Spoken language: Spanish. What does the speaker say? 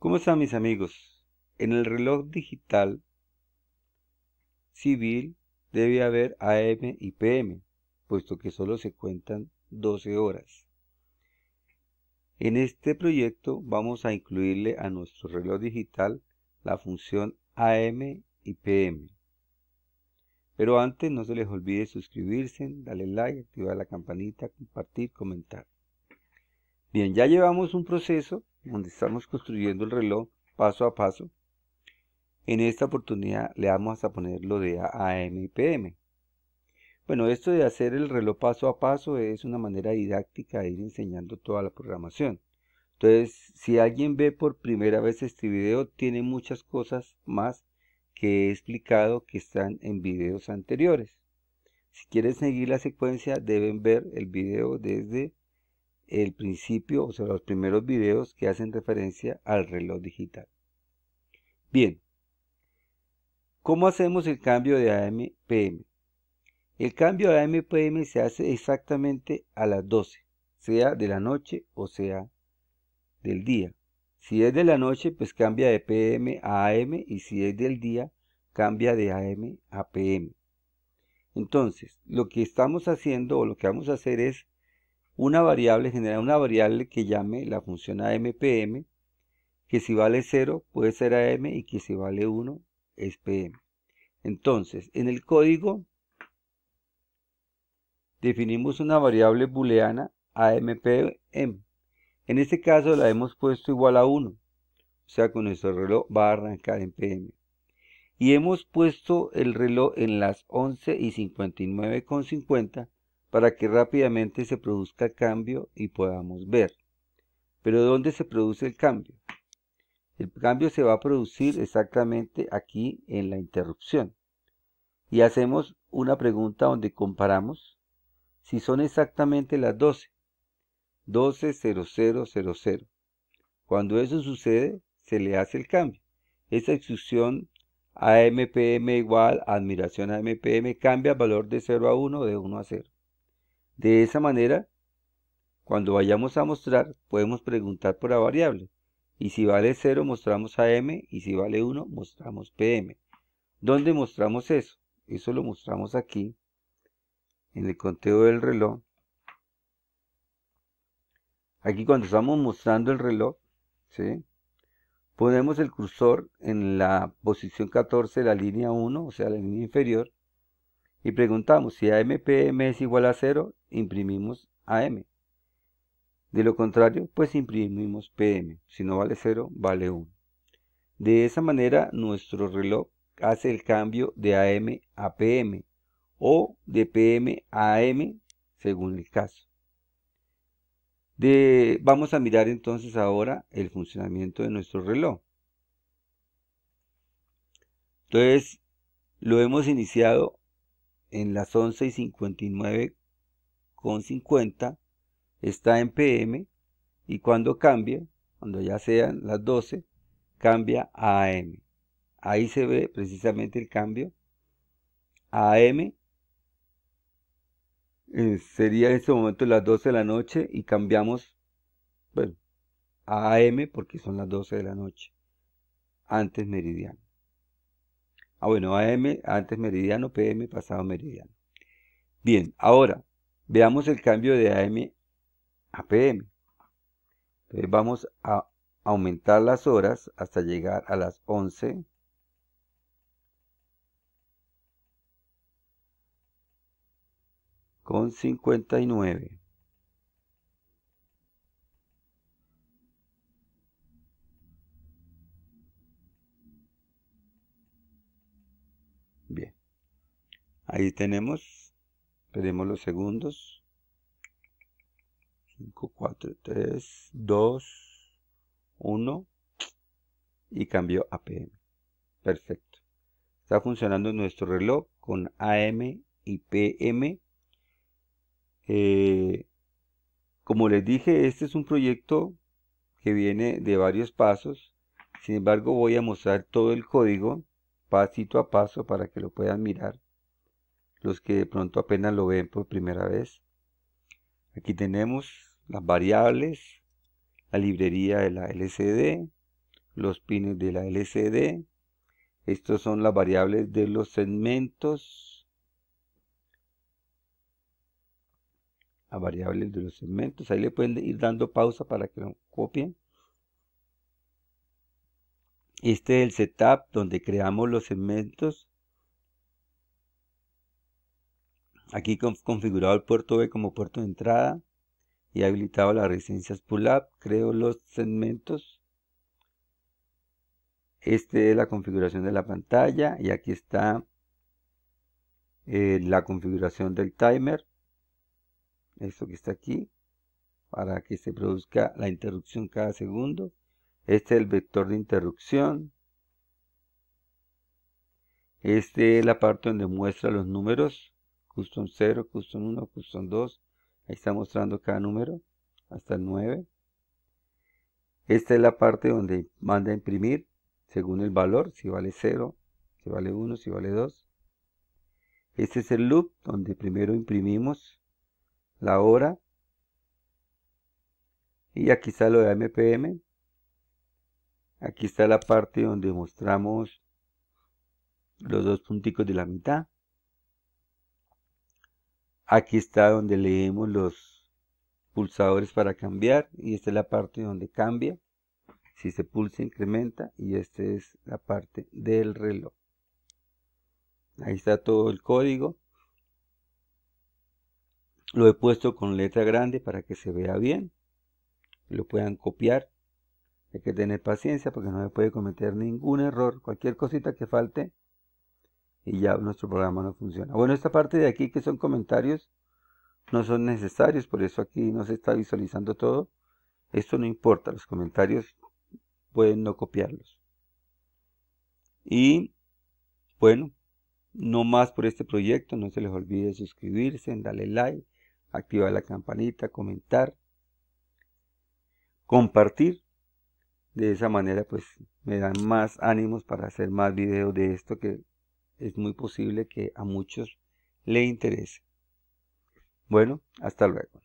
¿Cómo están mis amigos? En el reloj digital civil debe haber AM y PM, puesto que solo se cuentan 12 horas. En este proyecto vamos a incluirle a nuestro reloj digital la función AM y PM. Pero antes no se les olvide suscribirse, darle like, activar la campanita, compartir, comentar. Bien, ya llevamos un proceso donde estamos construyendo el reloj paso a paso, en esta oportunidad le vamos a poner lo de AM y PM. Bueno, esto de hacer el reloj paso a paso es una manera didáctica de ir enseñando toda la programación. Entonces, si alguien ve por primera vez este video, tiene muchas cosas más que he explicado que están en videos anteriores. Si quieren seguir la secuencia, deben ver el video desde el principio, o sea, los primeros videos que hacen referencia al reloj digital. Bien, ¿cómo hacemos el cambio de AM-PM? El cambio de AM-PM se hace exactamente a las 12, sea de la noche o sea del día. Si es de la noche, pues cambia de PM a AM y si es del día, cambia de AM a PM. Entonces, lo que estamos haciendo o lo que vamos a hacer es una variable, genera una variable que llame la función AMPM, que si vale 0 puede ser AM y que si vale 1 es PM. Entonces, en el código definimos una variable booleana AMPM. En este caso la hemos puesto igual a 1, o sea que nuestro reloj va a arrancar en PM. Y hemos puesto el reloj en las 11 y 59,50 para que rápidamente se produzca el cambio y podamos ver. Pero ¿dónde se produce el cambio? El cambio se va a producir exactamente aquí en la interrupción. Y hacemos una pregunta donde comparamos si son exactamente las 12. 12.0000. Cuando eso sucede, se le hace el cambio. Esa instrucción AMPM igual, admiración AMPM, cambia valor de 0 a 1 de 1 a 0. De esa manera, cuando vayamos a mostrar, podemos preguntar por la variable. Y si vale 0, mostramos AM, y si vale 1, mostramos PM. ¿Dónde mostramos eso? Eso lo mostramos aquí, en el conteo del reloj. Aquí cuando estamos mostrando el reloj, ponemos el cursor en la posición 14 de la línea 1, o sea, la línea inferior, y preguntamos si AMPM es igual a 0, imprimimos AM. De lo contrario, pues imprimimos PM. Si no vale 0, vale 1. De esa manera, nuestro reloj hace el cambio de AM a PM o de PM a AM, según el caso. vamos a mirar entonces ahora el funcionamiento de nuestro reloj. Entonces, lo hemos iniciado en las 11 y 59 con 50 está en PM y cuando cambie, cuando ya sean las 12, cambia a AM. Ahí se ve precisamente el cambio. AM eh, sería en este momento las 12 de la noche y cambiamos, bueno, a AM porque son las 12 de la noche, antes meridiano. Ah, bueno, AM, antes meridiano, PM, pasado meridiano. Bien, ahora veamos el cambio de AM a PM. Entonces vamos a aumentar las horas hasta llegar a las 11. con 59. Ahí tenemos, esperemos los segundos. 5, 4, 3, 2, 1 y cambio a PM. Perfecto. Está funcionando nuestro reloj con AM y PM. Eh, como les dije, este es un proyecto que viene de varios pasos. Sin embargo, voy a mostrar todo el código pasito a paso para que lo puedan mirar los que de pronto apenas lo ven por primera vez. Aquí tenemos las variables, la librería de la LCD, los pines de la LCD. Estos son las variables de los segmentos. Las variables de los segmentos. Ahí le pueden ir dando pausa para que lo copien. Este es el setup donde creamos los segmentos Aquí configurado el puerto B como puerto de entrada y habilitado las residencias pull-up. Creo los segmentos. Este es la configuración de la pantalla y aquí está eh, la configuración del timer. Esto que está aquí para que se produzca la interrupción cada segundo. Este es el vector de interrupción. Este es la parte donde muestra los números custom 0, custom 1, custom 2. Ahí está mostrando cada número hasta el 9. Esta es la parte donde manda a imprimir según el valor, si vale 0, si vale 1, si vale 2. Este es el loop donde primero imprimimos la hora. Y aquí está lo de MPM. Aquí está la parte donde mostramos los dos punticos de la mitad. Aquí está donde leemos los pulsadores para cambiar y esta es la parte donde cambia. Si se pulsa incrementa y esta es la parte del reloj. Ahí está todo el código. Lo he puesto con letra grande para que se vea bien. Lo puedan copiar. Hay que tener paciencia porque no se puede cometer ningún error. Cualquier cosita que falte y ya nuestro programa no funciona. Bueno, esta parte de aquí que son comentarios no son necesarios, por eso aquí no se está visualizando todo. Esto no importa, los comentarios pueden no copiarlos. Y bueno, no más por este proyecto, no se les olvide suscribirse, darle like, activar la campanita, comentar, compartir. De esa manera pues me dan más ánimos para hacer más videos de esto que es muy posible que a muchos le interese. Bueno, hasta luego.